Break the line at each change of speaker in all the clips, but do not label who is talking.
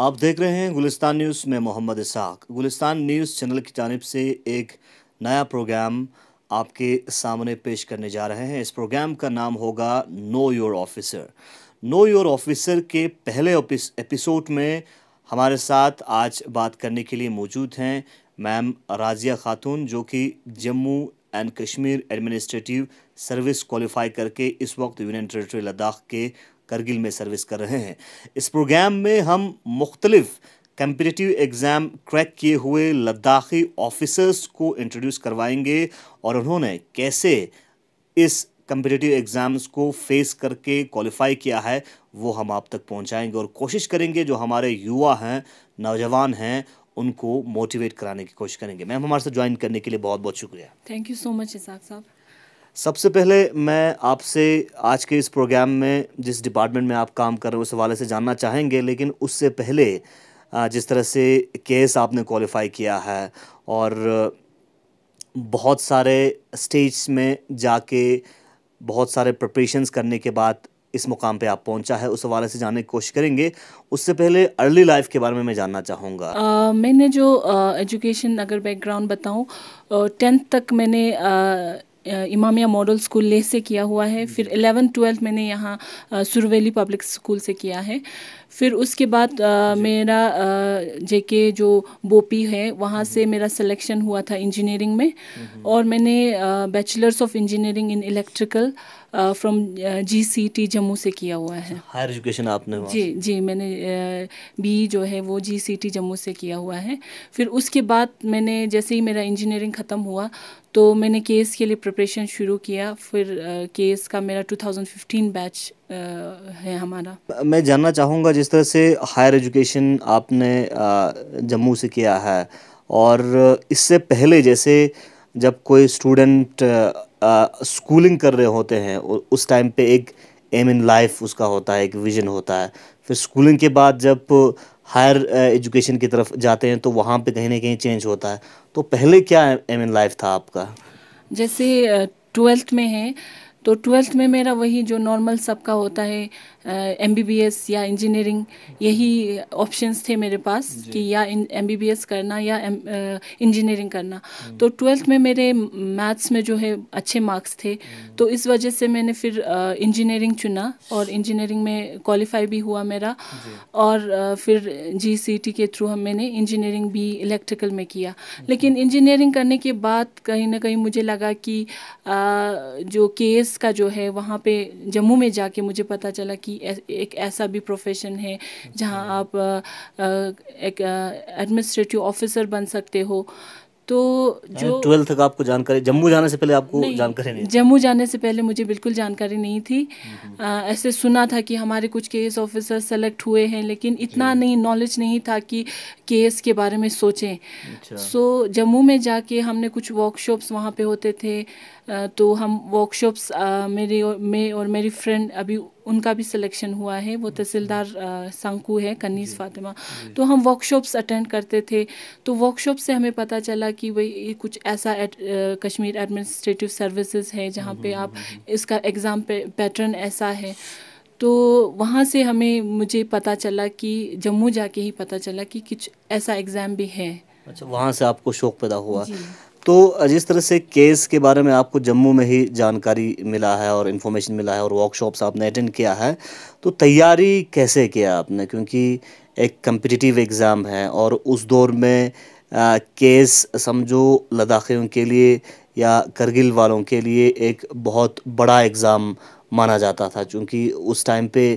आप देख रहे हैं गुलिस्तान न्यूज़ में मोहम्मद इसाक गुलिस्तान न्यूज़ चैनल की जानब से एक नया प्रोग्राम आपके सामने पेश करने जा रहे हैं इस प्रोग्राम का नाम होगा know your officer know your officer के पहले एपिसोड में हमारे साथ आज बात करने के लिए मौजूद हैं मैम राजिया खातून जो कि Jammu and Kashmir administrative service qualify करके इस वक्त यूनियन टेरेटरी लद्दाख के करगिल में सर्विस कर रहे हैं इस प्रोग्राम में हम मुख्तलिफ़ कम्पिटिटिव एग्ज़ाम क्रैक किए हुए लद्दाखी ऑफिसर्स को इंट्रोड्यूस करवाएंगे और उन्होंने कैसे इस कंपटिटिव एग्ज़ाम्स को फेस करके क्वालिफाई किया है वो हम आप तक पहुंचाएंगे और कोशिश करेंगे जो हमारे युवा हैं नौजवान हैं उनको मोटिवेट कराने की कोशिश करेंगे मैम हमारे साथ ज्वाइन करने के लिए बहुत बहुत शुक्रिया
thank you so much Isaq साहब
सबसे पहले मैं आपसे आज के इस प्रोग्राम में जिस डिपार्टमेंट में आप काम कर रहे हो उस हवाले से जानना चाहेंगे लेकिन उससे पहले जिस तरह से केस आपने क्वालिफाई किया है और बहुत सारे स्टेज में जाके बहुत सारे प्रपरेशन करने के बाद इस मुकाम पे आप पहुंचा है उस हवाले से जानने की कोशिश करेंगे उससे पहले अर्ली लाइफ के बारे में मैं जानना चाहूँगा
uh, मैंने जो एजुकेशन uh, अगर बैकग्राउंड बताऊँ टेंथ uh, तक मैंने इमामिया मॉडल स्कूल लेह से किया हुआ है फिर एलेवन ट्वेल्थ मैंने यहाँ सुरवेली पब्लिक स्कूल से किया है फिर उसके बाद आ, मेरा जेके जो बोपी है वहाँ से हम्म। मेरा सिलेक्शन हुआ था इंजीनियरिंग में हम्म। और मैंने bachelors of engineering in electrical from G C T Jammu से किया हुआ है हायर
अच्छा, एजुकेशन आपने जी
जी मैंने बी जो है वो जी सी टी जम्मू से किया हुआ है फिर उसके बाद मैंने जैसे ही मेरा इंजीनियरिंग ख़त्म हुआ तो मैंने केस के लिए प्रिपरेशन शुरू किया फिर केस का मेरा 2015 बैच है हमारा
मैं जानना चाहूँगा जिस तरह से हायर एजुकेशन आपने जम्मू से किया है और इससे पहले जैसे जब कोई स्टूडेंट स्कूलिंग कर रहे होते हैं उस टाइम पे एक एम इन लाइफ उसका होता है एक विजन होता है फिर स्कूलिंग के बाद जब हायर एजुकेशन की तरफ जाते हैं तो वहाँ पे कहीं ना कहीं चेंज होता है तो पहले क्या एम इन लाइफ था आपका
जैसे ट्वेल्थ में है तो ट्वेल्थ में मेरा वही जो नॉर्मल सबका होता है एम uh, या इंजीनियरिंग यही ऑप्शंस थे मेरे पास कि या एम करना या इंजीनियरिंग uh, करना हम्म। तो ट्वेल्थ में मेरे मैथ्स में जो है अच्छे मार्क्स थे हम्म। तो इस वजह से मैंने फिर इंजीनियरिंग uh, चुना और इंजीनियरिंग में क्वालिफाई भी हुआ मेरा और फिर जी e के थ्रू हम मैंने इंजीनियरिंग भी इलेक्ट्रिकल में किया लेकिन इंजीनियरिंग करने के बाद कहीं ना कहीं मुझे लगा कि uh, जो के का जो है वहाँ पर जम्मू में जाके मुझे पता चला कि एक ऐसा भी प्रोफेशन है जहाँ आप एक एडमिनिस्ट्रेटिव ऑफिसर बन सकते हो तो जो
ट्वेल्थ हाँ, का आपको जानकारी जम्मू जाने से पहले आपको नहीं, जानकारी नहीं
जम्मू जाने से पहले मुझे बिल्कुल जानकारी नहीं थी आ, ऐसे सुना था कि हमारे कुछ केस ऑफिसर सेलेक्ट हुए हैं लेकिन इतना नहीं नॉलेज नहीं था कि केस के बारे में सोचें सो अच्छा। जम्मू में जाके हमने कुछ वर्कशॉप्स वहाँ पे होते थे तो हम वर्कशॉप्स मेरी और मैं और मेरी फ्रेंड अभी उनका भी सिलेक्शन हुआ है वो तहसीलदार संकू है कनीस फातिमा तो हम वर्कशॉप्स अटेंड करते थे तो वर्कशॉप से हमें पता चला कि भाई कुछ ऐसा एट, कश्मीर एडमिनिस्ट्रेटिव सर्विसेज है जहाँ पे हम्म, आप हम्म, हम्म। इसका एग्ज़ाम पैटर्न ऐसा है तो वहाँ से हमें मुझे पता चला कि जम्मू जाके ही पता चला कि कुछ ऐसा एग्ज़ाम भी है अच्छा
वहाँ से आपको शौक पैदा हुआ तो जिस तरह से केस के बारे में आपको जम्मू में ही जानकारी मिला है और इन्फॉर्मेशन मिला है और वर्कशॉप्स आपने अटेंड किया है तो तैयारी कैसे किया आपने क्योंकि एक कम्पिटिटिव एग्ज़ाम है और उस दौर में आ, केस समझो लद्दाखियों के लिए या करगिल वालों के लिए एक बहुत बड़ा एग्ज़ाम माना जाता था क्योंकि उस टाइम पे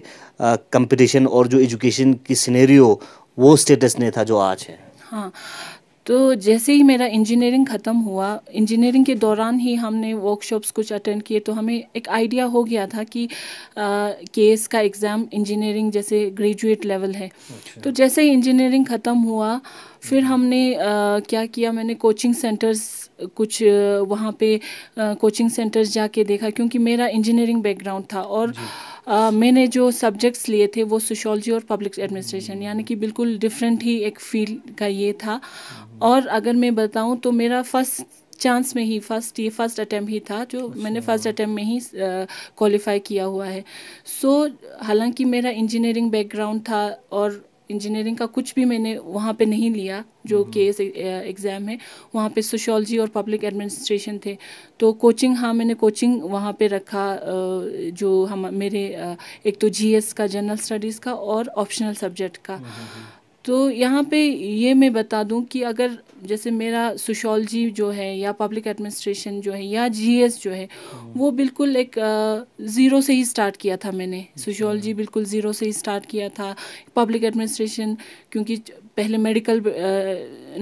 कंपटीशन और जो एजुकेशन की सिनेरियो वो स्टेटस नहीं था जो आज है
हाँ तो जैसे ही मेरा इंजीनियरिंग ख़त्म हुआ इंजीनियरिंग के दौरान ही हमने वर्कशॉप्स कुछ अटेंड किए तो हमें एक आइडिया हो गया था कि केस का एग्ज़ाम इंजीनियरिंग जैसे ग्रेजुएट लेवल है अच्छा। तो जैसे ही इंजीनियरिंग ख़त्म हुआ फिर हमने आ, क्या किया मैंने कोचिंग सेंटर्स कुछ वहाँ पे आ, कोचिंग सेंटर्स जाके देखा क्योंकि मेरा इंजीनियरिंग बैकग्राउंड था और आ, मैंने जो सब्जेक्ट्स लिए थे वो सोशोलॉजी और पब्लिक एडमिनिस्ट्रेशन यानी कि बिल्कुल डिफरेंट ही एक फील्ड का ये था और अगर मैं बताऊँ तो मेरा फर्स्ट चांस में ही फर्स्ट ये फर्स्ट अटैम्प ही था जो अच्छा। मैंने फर्स्ट अटैम्प में ही क्वालिफाई किया हुआ है सो so, हालांकि मेरा इंजीनियरिंग बैकग्राउंड था और इंजीनियरिंग का कुछ भी मैंने वहाँ पे नहीं लिया जो के एस एग्ज़ाम है वहाँ पे सोशोलॉजी और पब्लिक एडमिनिस्ट्रेशन थे तो कोचिंग हाँ मैंने कोचिंग वहाँ पे रखा जो हम मेरे एक तो जीएस का जनरल स्टडीज़ का और ऑप्शनल सब्जेक्ट का हम्म, हम्म, हम्म। तो यहाँ पे ये मैं बता दूँ कि अगर जैसे मेरा सोशोलॉजी जो है या पब्लिक एडमिनिस्ट्रेशन जो है या जीएस जो है वो बिल्कुल एक ज़ीरो से ही स्टार्ट किया था मैंने अच्छा। सोशोलॉजी बिल्कुल ज़ीरो से ही स्टार्ट किया था पब्लिक एडमिनिस्ट्रेशन क्योंकि पहले मेडिकल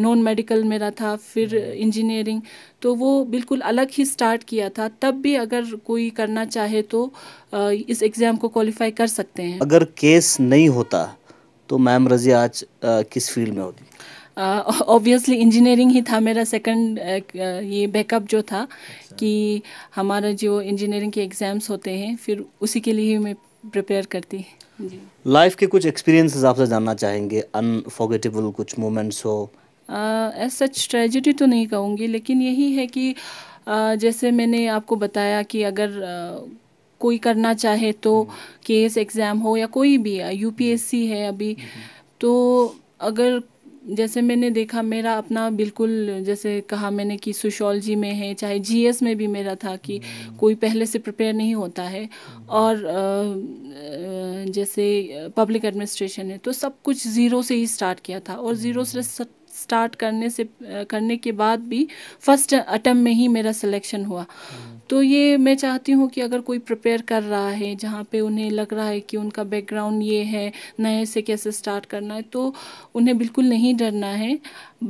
नॉन मेडिकल मेरा था फिर इंजीनियरिंग हम्म। तो वो बिल्कुल अलग ही स्टार्ट किया था तब भी अगर कोई करना चाहे तो इस एग्ज़ाम को क्वालिफाई कर सकते हैं
अगर केस नहीं होता तो मैम रजी आज किस फील्ड में होती
ऑब्वियसली uh, इंजीनियरिंग ही था मेरा सेकंड uh, uh, ये बैकअप जो था अच्छा। कि हमारा जो इंजीनियरिंग के एग्ज़ाम्स होते हैं फिर उसी के लिए मैं प्रिपेयर करती जी
लाइफ के कुछ एक्सपीरियंसेस आपसे जानना चाहेंगे अनफॉर्गेटेबल कुछ मोमेंट्स हो
एज सच ट्रेजिडी तो नहीं कहूँगी लेकिन यही है कि uh, जैसे मैंने आपको बताया कि अगर uh, कोई करना चाहे तो हम्म। केस एग्ज़ाम हो या कोई भी यूपीएससी है अभी हम्म। तो अगर जैसे मैंने देखा मेरा अपना बिल्कुल जैसे कहा मैंने कि सोशोलॉजी में है चाहे जीएस में भी मेरा था कि हम्म। कोई पहले से प्रिपेयर नहीं होता है हम्म। और जैसे पब्लिक एडमिनिस्ट्रेशन है तो सब कुछ ज़ीरो से ही स्टार्ट किया था और ज़ीरो से हम्म। स्टार्ट करने से करने के बाद भी फर्स्ट अटम्प में ही मेरा सिलेक्शन हुआ हम्म। तो ये मैं चाहती हूँ कि अगर कोई प्रिपेयर कर रहा है जहाँ पे उन्हें लग रहा है कि उनका बैकग्राउंड ये है नए से कैसे स्टार्ट करना है तो उन्हें बिल्कुल नहीं डरना है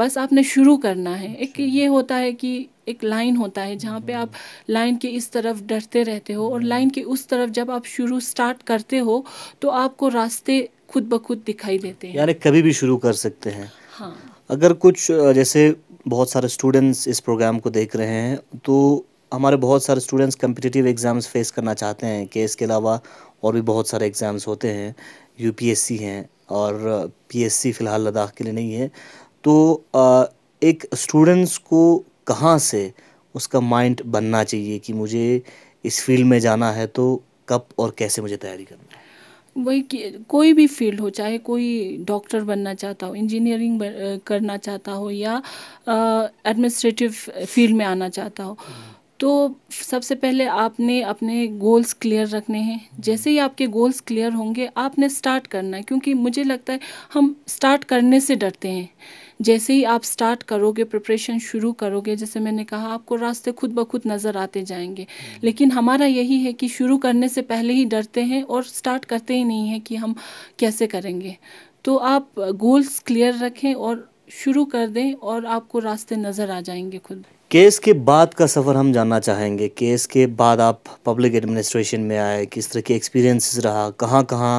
बस आपने शुरू करना है एक अच्छा। ये होता है कि एक लाइन होता है जहाँ पे आप लाइन हम्म। के इस तरफ डरते रहते हो और लाइन के उस तरफ जब आप शुरू स्टार्ट करते हो तो आपको रास्ते खुद ब खुद दिखाई देते हैं
यानी कभी भी शुरू कर सकते हैं हाँ अगर कुछ जैसे बहुत सारे स्टूडेंट्स इस प्रोग्राम को देख रहे हैं तो हमारे बहुत सारे स्टूडेंट्स कम्पिटिटिव एग्ज़ाम्स फेस करना चाहते हैं कि इसके अलावा और भी बहुत सारे एग्ज़ाम्स होते हैं यू हैं और पी फ़िलहाल लद्दाख के लिए नहीं है तो एक स्टूडेंट्स को कहाँ से उसका माइंड बनना चाहिए कि मुझे इस फील्ड में जाना है तो कब और कैसे मुझे तैयारी करना है
वही कोई भी फील्ड हो चाहे कोई डॉक्टर बनना चाहता हो इंजीनियरिंग करना चाहता हो या एडमिनिस्ट्रेटिव फील्ड में आना चाहता हो तो सबसे पहले आपने अपने गोल्स क्लियर रखने हैं हम्म। जैसे ही आपके गोल्स क्लियर होंगे आपने स्टार्ट करना है क्योंकि मुझे लगता है हम स्टार्ट करने से डरते हैं जैसे ही आप स्टार्ट करोगे प्रिपरेशन शुरू करोगे जैसे मैंने कहा आपको रास्ते खुद ब खुद नज़र आते जाएंगे हम्म। लेकिन हमारा यही है कि शुरू करने से पहले ही डरते हैं और स्टार्ट करते ही नहीं हैं कि हम कैसे करेंगे तो आप गोल्स क्लियर रखें और शुरू कर दें और आपको रास्ते नज़र आ जाएंगे खुद
केस के बाद का सफ़र हम जानना चाहेंगे केस के बाद आप पब्लिक एडमिनिस्ट्रेशन में आए किस तरह के एक्सपीरियंसेस रहा कहाँ कहाँ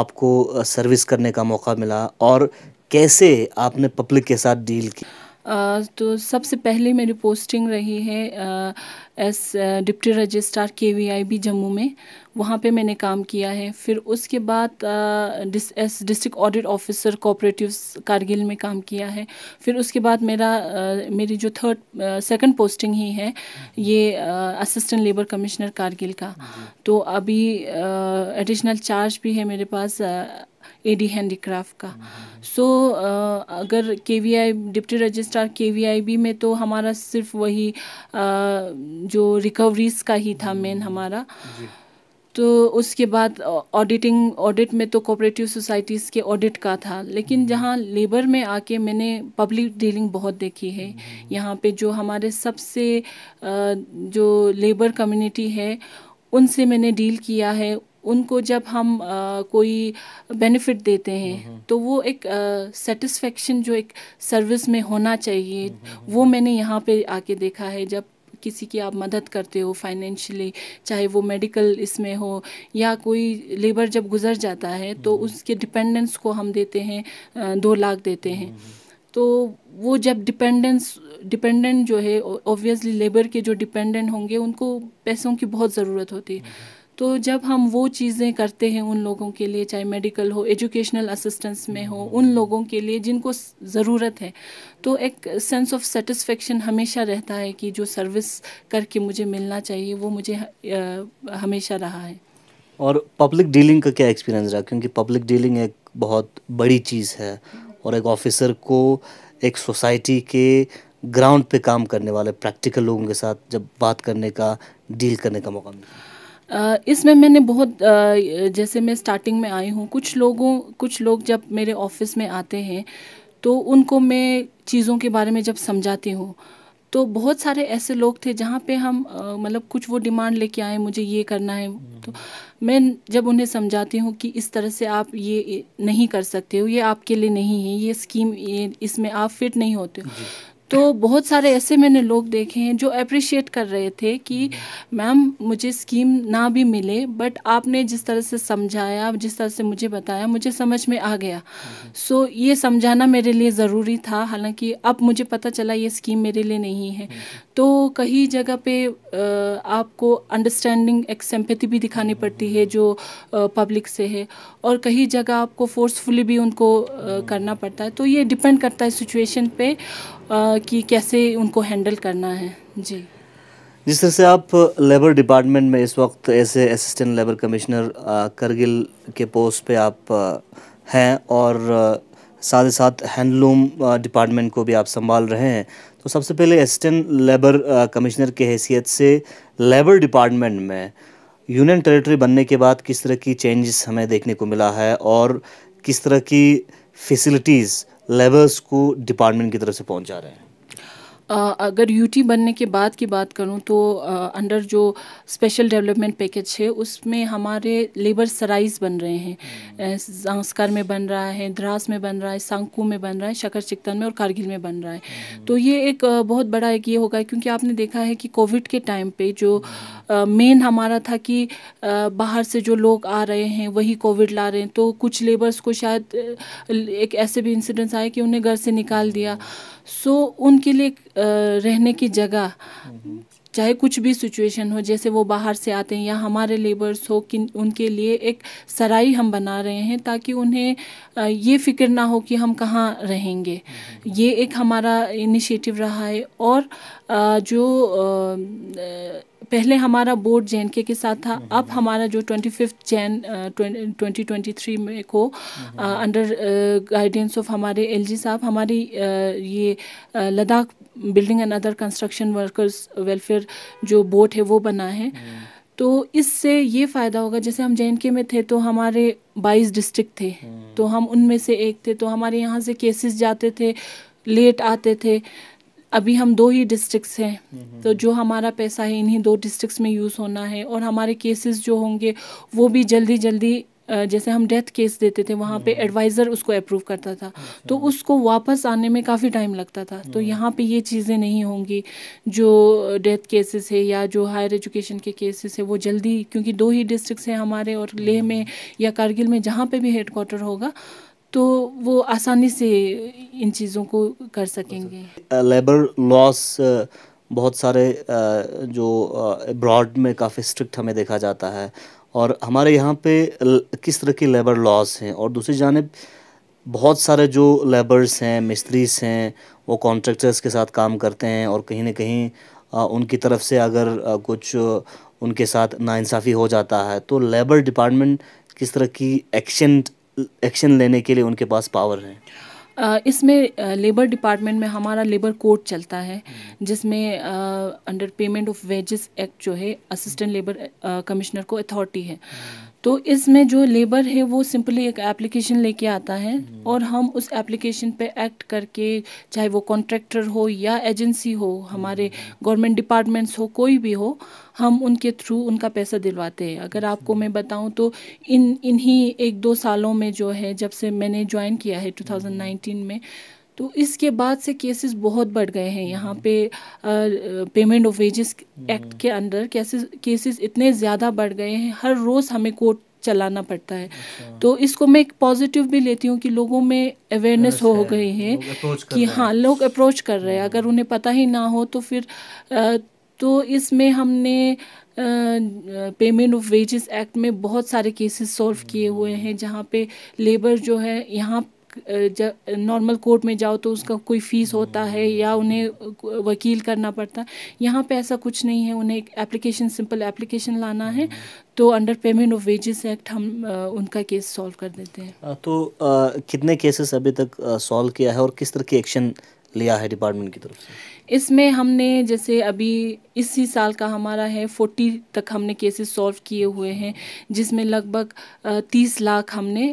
आपको सर्विस करने का मौका मिला और कैसे आपने पब्लिक के साथ डील की
तो सबसे पहले मेरी पोस्टिंग रही है as deputy registrar K V I Jammu में वहाँ पे मैंने काम किया है फिर उसके बाद as district audit officer cooperative Kargil में काम किया है फिर उसके बाद मेरा आ, मेरी जो थर्ड सेकंड पोस्टिंग ही है ये असिस्टेंट लेबर कमिश्नर कारगिल का तो अभी एडिशनल चार्ज भी है मेरे पास आ, एडी हैंडीक्राफ्ट का सो so, अगर K V I deputy registrar K V I B में तो हमारा सिर्फ वही जो रिकवरीज का ही था मेन हम्म, हमारा तो उसके बाद ऑडिटिंग ऑडिट में तो कोऑपरेटिव सोसाइटीज़ के ऑडिट का था लेकिन हम्म। जहाँ लेबर में आके मैंने पब्लिक डीलिंग बहुत देखी है हम्म। यहाँ पे जो हमारे सबसे जो लेबर कम्युनिटी है उनसे मैंने डील किया है उनको जब हम कोई बेनिफिट देते हैं हम्म, हम्म। तो वो एक सेटिस्फेक्शन जो एक सर्विस में होना चाहिए हम्म, वो मैंने यहाँ पे आके देखा है जब किसी की आप मदद करते हो फाइनेंशियली चाहे वो मेडिकल इसमें हो या कोई लेबर जब गुजर जाता है तो उसके डिपेंडेंस को हम देते हैं दो लाख देते हैं तो वो जब डिपेंडेंस डिपेंडेंट जो है ऑब्वियसली लेबर के जो डिपेंडेंट होंगे उनको पैसों की बहुत ज़रूरत होती है तो जब हम वो चीज़ें करते हैं उन लोगों के लिए चाहे मेडिकल हो एजुकेशनल असिस्टेंस में हो उन हम्म। लोगों के लिए जिनको ज़रूरत है तो एक सेंस ऑफ सेटिस्फेक्शन हमेशा रहता है कि जो सर्विस करके मुझे मिलना चाहिए वो मुझे हमेशा रहा है
और पब्लिक डीलिंग का क्या एक्सपीरियंस रहा क्योंकि पब्लिक डीलिंग एक बहुत बड़ी चीज़ है हम्म। और एक ऑफिसर को एक सोसाइटी के ग्राउंड पे काम करने वाले प्रैक्टिकल लोगों के साथ जब बात करने का डील करने का मौका मिला
इसमें मैंने बहुत जैसे मैं स्टार्टिंग में आई हूँ कुछ लोगों कुछ लोग जब मेरे ऑफिस में आते हैं तो उनको मैं चीज़ों के बारे में जब समझाती हूँ तो बहुत सारे ऐसे लोग थे जहाँ पे हम मतलब कुछ वो डिमांड लेके आए मुझे ये करना है हम्म। तो मैं जब उन्हें समझाती हूँ कि इस तरह से आप ये नहीं कर सकते हो ये आपके लिए नहीं है ये स्कीम ये इसमें आप फिट नहीं होते हो तो बहुत सारे ऐसे मैंने लोग देखे हैं जो अप्रिशिएट कर रहे थे कि मैम मुझे स्कीम ना भी मिले बट आपने जिस तरह से समझाया जिस तरह से मुझे बताया मुझे समझ में आ गया सो so, ये समझाना मेरे लिए ज़रूरी था हालांकि अब मुझे पता चला ये स्कीम मेरे लिए नहीं है तो कहीं जगह पे आपको अंडरस्टैंडिंग एक भी दिखानी पड़ती है जो पब्लिक से है और कहीं जगह आपको फोर्सफुली भी उनको करना पड़ता है तो ये डिपेंड करता है सिचुएशन पे कि कैसे उनको हैंडल करना है जी
जिस तरह से आप लेबर डिपार्टमेंट में इस वक्त ऐसे असिस्टेंट लेबर कमिश्नर करगिल के पोस्ट पे आप हैं और साथ ही साथ हैंडलूम डिपार्टमेंट को भी आप संभाल रहे हैं तो सबसे पहले असिस्टेंट लेबर कमिश्नर के हैसियत से लेबर डिपार्टमेंट में यूनियन टेरिटरी बनने के बाद किस तरह की चेंजेस हमें देखने को मिला है और किस तरह की फैसिलिटीज़ लेबर्स को डिपार्टमेंट की तरफ से पहुंचा रहे हैं
अगर यूटी बनने के बाद की बात करूं तो अंडर जो स्पेशल डेवलपमेंट पैकेज है उसमें हमारे लेबर सराइज बन रहे हैं हम्म। संस्कार में बन रहा है द्रास में बन रहा है सांकू में बन रहा है शकर चिकतन में और कारगिल में बन रहा है हम्म। तो ये एक बहुत बड़ा एक ये होगा क्योंकि आपने देखा है कि कोविड के टाइम पर जो मेन हम्म। हमारा था कि बाहर से जो लोग आ रहे हैं वही कोविड ला रहे हैं तो कुछ लेबर्स को शायद एक ऐसे भी इंसिडेंट्स आए कि उन्हें घर से निकाल दिया सो उनके लिए रहने की जगह चाहे कुछ भी सिचुएशन हो जैसे वो बाहर से आते हैं या हमारे लेबर्स हो कि उनके लिए एक सराई हम बना रहे हैं ताकि उन्हें ये फिक्र ना हो कि हम कहाँ रहेंगे ये एक हमारा इनिशिएटिव रहा है और जो पहले हमारा बोर्ड जैन के के साथ था हम्म, अब हम्म। हमारा जो twenty fifth Jan twenty twenty three में को अंडर गाइडेंस ऑफ हमारे एलजी साहब हमारी ये Ladakh building and other construction workers welfare जो बोर्ड है वो बना है तो इससे ये फ़ायदा होगा जैसे हम जे में थे तो हमारे 22 डिस्ट्रिक्ट थे तो हम उनमें से एक थे तो हमारे यहाँ से केसेस जाते थे लेट आते थे अभी हम दो ही डिस्ट्रिक्ट्स हैं तो जो हमारा पैसा है इन्हीं दो डिस्ट्रिक्ट्स में यूज़ होना है और हमारे केसेस जो होंगे वो भी जल्दी जल्दी जैसे हम डेथ केस देते थे वहाँ पे एडवाइज़र हम्म। उसको अप्रूव करता था अच्छा। तो उसको वापस आने में काफ़ी टाइम लगता था तो हम्म। यहाँ पे ये चीज़ें नहीं होंगी जो डेथ केसेस है या जो हायर एजुकेशन के केसेस है वो जल्दी क्योंकि दो ही डिस्ट्रिक्ट हैं हमारे और लेह हम्म। में या कारगिल में जहाँ पर भी हेड क्वार्टर होगा तो वो आसानी से इन चीज़ों को कर सकेंगे
लेबर अच्छा। लॉस बहुत सारे जो ब्रॉड में काफ़ी स्ट्रिक्ट हमें देखा जाता है और हमारे यहाँ पे किस तरह के लेबर लॉस हैं और दूसरी जानब बहुत सारे जो लेबर्स हैं मिस्त्रीस हैं वो कॉन्ट्रेक्टर्स के साथ काम करते हैं और कहीं ना कहीं उनकी तरफ से अगर कुछ उनके साथ नाइंसाफ़ी हो जाता है तो लेबर डिपार्टमेंट किस तरह की एक्शन एक्शन लेने के लिए उनके पास पावर है
इसमें लेबर डिपार्टमेंट में हमारा लेबर कोड चलता है हम्म। जिसमें under payment of wages act जो है असिस्टेंट लेबर कमिश्नर को अथॉरिटी है हम्म। तो इसमें जो लेबर है वो सिंपली एक एप्लीकेशन लेके आता है और हम उस एप्लीकेशन पे एक्ट करके चाहे वो कॉन्ट्रैक्टर हो या एजेंसी हो हमारे गवर्नमेंट डिपार्टमेंट्स हो कोई भी हो हम उनके थ्रू उनका पैसा दिलवाते हैं अगर आपको मैं बताऊं तो इन इन्हीं एक दो सालों में जो है जब से मैंने ज्वाइन किया है 2019 में तो इसके बाद से केसेस बहुत बढ़ गए हैं यहाँ पे पेमेंट ऑफ वेजेस एक्ट के अंडर केसेस केसेस इतने ज़्यादा बढ़ गए हैं हर रोज़ हमें कोर्ट चलाना पड़ता है अच्छा। तो इसको मैं एक पॉजिटिव भी लेती हूँ कि लोगों में अवेयरनेस हो गई है कि हाँ लोग अप्रोच कर रहे हैं अगर उन्हें पता ही ना हो तो फिर तो इसमें हमने पेमेंट ऑफ वेजेस एक्ट में बहुत सारे केसेस सॉल्व किए हुए हैं जहाँ पे लेबर जो है यहाँ जब नॉर्मल कोर्ट में जाओ तो उसका कोई फ़ीस होता है या उन्हें वकील करना पड़ता है यहाँ पे ऐसा कुछ नहीं है उन्हें एप्लीकेशन सिंपल एप्लीकेशन लाना है तो under payment of wages act हम उनका केस सॉल्व कर देते
हैं तो आ, कितने केसेस अभी तक सॉल्व किया है और किस तरह के एक्शन लिया है डिपार्टमेंट की तरफ से
इसमें हमने जैसे अभी इसी साल का हमारा है फोर्टी तक हमने केसेस सॉल्व किए हुए हैं जिसमें लगभग तीस लाख हमने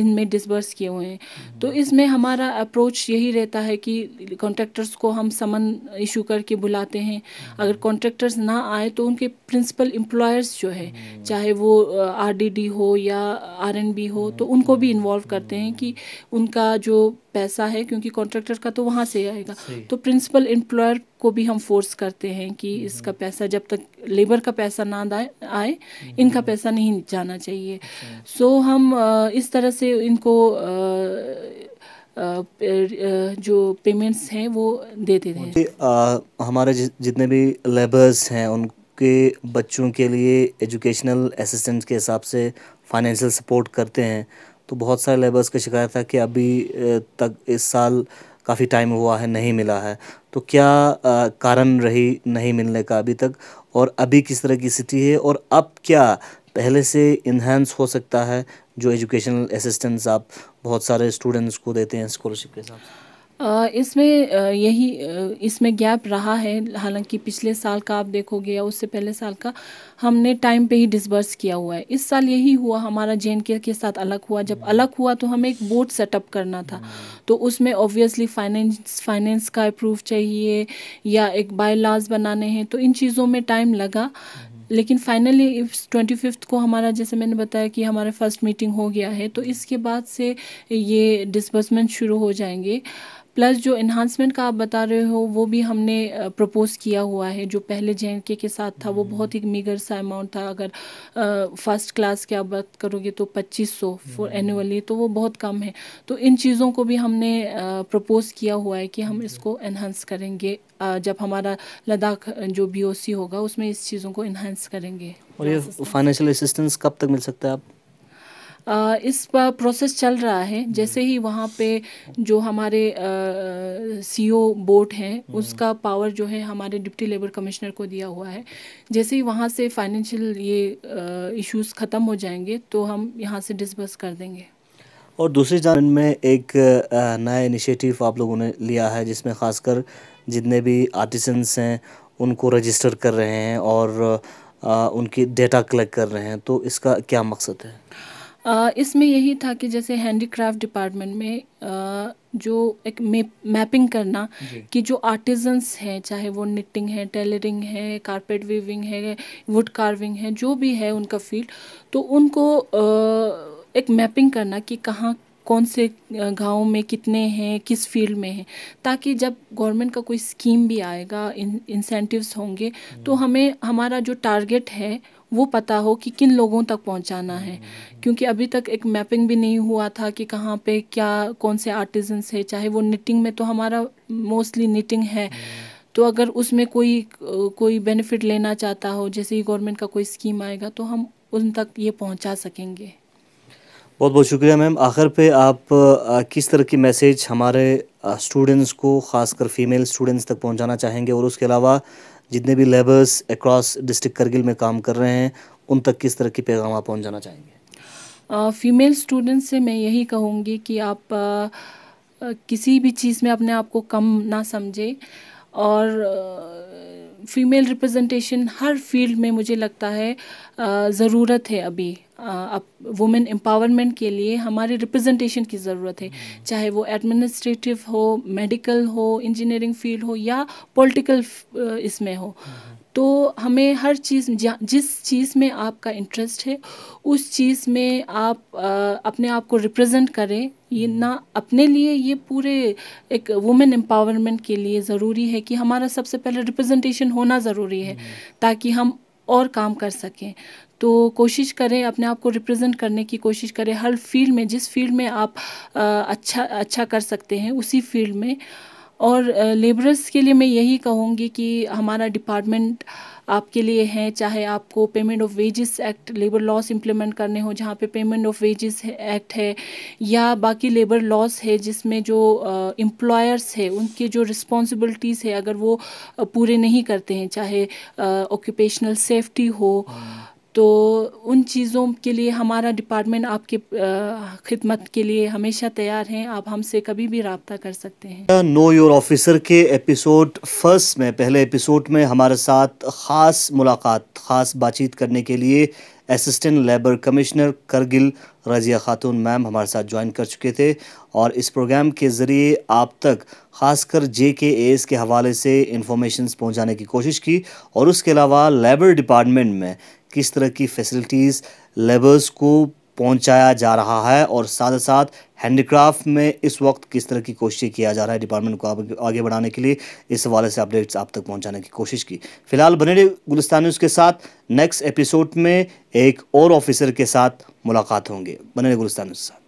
इनमें डिसबर्स किए हुए हैं तो हम्म। इसमें हमारा अप्रोच यही रहता है कि कॉन्ट्रैक्टर्स को हम समन इशू करके बुलाते हैं हम्म। अगर कॉन्ट्रैक्टर्स ना आए तो उनके प्रिंसिपल एम्प्लॉयर्स जो है हम्म। चाहे वो आर हो या आर हो तो उनको भी इन्वॉल्व करते हैं कि उनका जो पैसा है क्योंकि कॉन्ट्रैक्टर का तो वहाँ से आएगा तो प्रिंसिपल एम्प्लॉयर को भी हम फोर्स करते हैं कि हम्म। इसका पैसा जब तक लेबर का पैसा ना आए हम्म। इनका पैसा नहीं जाना चाहिए सो अच्छा। so, हम इस तरह से इनको जो पेमेंट्स हैं वो देते
हैं हमारे जितने भी लेबर्स हैं उनके बच्चों के लिए एजुकेशनल असिस्टेंट के हिसाब से फाइनेंशियल सपोर्ट करते हैं तो बहुत सारे लेबर्स का शिकायत था कि अभी तक इस साल काफ़ी टाइम हुआ है नहीं मिला है तो क्या कारण रही नहीं मिलने का अभी तक और अभी किस तरह की स्थिति है और अब क्या पहले से इन्हेंस हो सकता है जो एजुकेशनल असिस्टेंस आप बहुत सारे स्टूडेंट्स को देते हैं स्कॉलरशिप के साथ
इसमें यही इसमें गैप रहा है हालांकि पिछले साल का आप देखोगे या उससे पहले साल का हमने टाइम पे ही डिसबर्स किया हुआ है इस साल यही हुआ हमारा जे के साथ अलग हुआ जब हम्म। अलग हुआ तो हमें एक बोर्ड सेटअप करना था हम्म। तो उसमें ऑब्वियसली फाइनेंस फाइनेंस का अप्रूव चाहिए या एक बायलाज बनाने हैं तो इन चीज़ों में टाइम लगा हम्म। लेकिन फाइनली इस ट्वेंटी फिफ्थ को हमारा जैसे मैंने बताया कि हमारा फर्स्ट मीटिंग हो गया है तो इसके बाद से ये डिसबर्समेंट शुरू हो जाएंगे प्लस जो इन्हांसमेंट का आप बता रहे हो वो भी हमने प्रपोज़ किया हुआ है जो पहले जे के साथ था वो हम्म। बहुत ही मीगर सा अमाउंट था अगर फर्स्ट क्लास की आप बात करोगे तो पच्चीस सौ फॉर एनुअली हम्म। तो वो बहुत कम है तो इन चीज़ों को भी हमने प्रपोज़ किया हुआ है कि हम इसको इन्हांस करेंगे जब हमारा लद्दाख जो बी होगा उसमें इस चीज़ों को इन्हांस करेंगे
और ये फाइनेंशियल असिस्टेंस कब तक मिल सकता है आप
इस पर प्रोसेस चल रहा है जैसे ही वहाँ पे जो हमारे सी ओ बोर्ड हैं हम्म। उसका पावर जो है हमारे डिप्टी लेबर कमिश्नर को दिया हुआ है जैसे ही वहाँ से फाइनेंशियल ये इश्यूज ख़त्म हो जाएंगे तो हम यहाँ से डिसबर्स कर देंगे
और दूसरी जान में एक नया इनिशिएटिव आप लोगों ने लिया है जिसमें खासकर जितने भी आर्टिसंस हैं उनको रजिस्टर कर रहे हैं और उनकी डेटा कलेक्ट कर रहे हैं तो इसका क्या मकसद है
इसमें यही था कि जैसे हैंडीक्राफ्ट डिपार्टमेंट में जो एक मैपिंग करना कि जो आर्टिजन्स हैं चाहे वो निटिंग है टेलरिंग है कारपेट वीविंग है वुड कार्विंग है जो भी है उनका फील्ड तो उनको एक मैपिंग करना कि कहाँ कौन से गाँव में कितने हैं किस फील्ड में हैं ताकि जब गवर्नमेंट का कोई स्कीम भी आएगा इन इंसेंटिव्स होंगे तो हम्म। हमें हमारा जो टारगेट है वो पता हो कि किन लोगों तक पहुंचाना है हम्म। क्योंकि अभी तक एक मैपिंग भी नहीं हुआ था कि कहाँ पे क्या कौन से आर्टिजन्स है चाहे वो निटिंग में तो हमारा मोस्टली निटिंग है हम्म। तो अगर उसमें कोई कोई बेनिफिट लेना चाहता हो जैसे ही गवर्नमेंट का कोई स्कीम आएगा तो हम उन तक ये पहुंचा सकेंगे
बहुत बहुत शुक्रिया मैम आखिर पे आप किस तरह की मैसेज हमारे स्टूडेंट्स को ख़ासकर फ़ीमेल स्टूडेंट्स तक पहुंचाना चाहेंगे और उसके अलावा जितने भी लेबर्स एक्रॉस डिस्ट्रिक्ट करगिल में काम कर रहे हैं उन तक किस तरह की पैगाम आप पहुँचाना
चाहेंगे फ़ीमेल स्टूडेंट्स से मैं यही कहूँगी कि आप आ, किसी भी चीज़ में अपने आप को कम ना समझें और फीमेल रिप्रेजेंटेशन हर फील्ड में मुझे लगता है ज़रूरत है अभी वुमेन एम्पावरमेंट के लिए हमारे रिप्रेजेंटेशन की ज़रूरत है हम्म। चाहे वो एडमिनिस्ट्रेटिव हो मेडिकल हो इंजीनियरिंग फील्ड हो या पॉलिटिकल इसमें हो हम्म, हम्म। तो हमें हर चीज़ जिस चीज़ में आपका इंटरेस्ट है उस चीज़ में आप आ, अपने आप को रिप्रेजेंट करें ये ना अपने लिए ये पूरे एक वुमेन एम्पावरमेंट के लिए ज़रूरी है कि हमारा सबसे पहले रिप्रेजेंटेशन होना ज़रूरी है ताकि हम और काम कर सकें तो कोशिश करें अपने आप को रिप्रेजेंट करने की कोशिश करें हर फील्ड में जिस फील्ड में आप अच्छा अच्छा कर सकते हैं उसी फील्ड में और लेबरर्स के लिए मैं यही कहूँगी कि हमारा डिपार्टमेंट आपके लिए है चाहे आपको payment of wages act labour laws implement करने हो जहाँ पे पेमेंट ऑफ वेजेस एक्ट है या बाकी लेबर लॉस है जिसमें जो एम्प्लॉयर्स है उनके जो रिस्पॉन्सिबिलिटीज़ है अगर वो पूरे नहीं करते हैं चाहे ऑक्यूपेशनल सेफ्टी हो हाँ। तो उन चीज़ों के लिए हमारा डिपार्टमेंट आपके खिदमत के लिए हमेशा तैयार हैं आप हमसे कभी भी रबता कर सकते
हैं नो योर ऑफिसर के एपिसोड फर्स्ट में पहले एपिसोड में हमारे साथ ख़ास मुलाकात ख़ास बातचीत करने के लिए assistant labour commissioner Kargil Razia Khatoon ma'am हमारे साथ ज्वाइन कर चुके थे और इस प्रोग्राम के ज़रिए आप तक खासकर जे के एस के हवाले से इंफॉर्मेशन पहुँचाने की कोशिश की और उसके अलावा लेबर डिपार्टमेंट में किस तरह की फैसिलिटीज़ लेबर्स को पहुंचाया जा रहा है और साथ साथ हैंडीक्राफ्ट में इस वक्त किस तरह की कोशिश किया जा रहा है डिपार्टमेंट को आगे बढ़ाने के लिए इस हवाले से अपडेट्स आप तक पहुंचाने की कोशिश की फिलहाल बने रहे गुलिस्तान न्यूज़ के साथ नेक्स्ट एपिसोड में एक और ऑफिसर के साथ मुलाकात होंगे बने रहे गुलिस्तान न्यूज़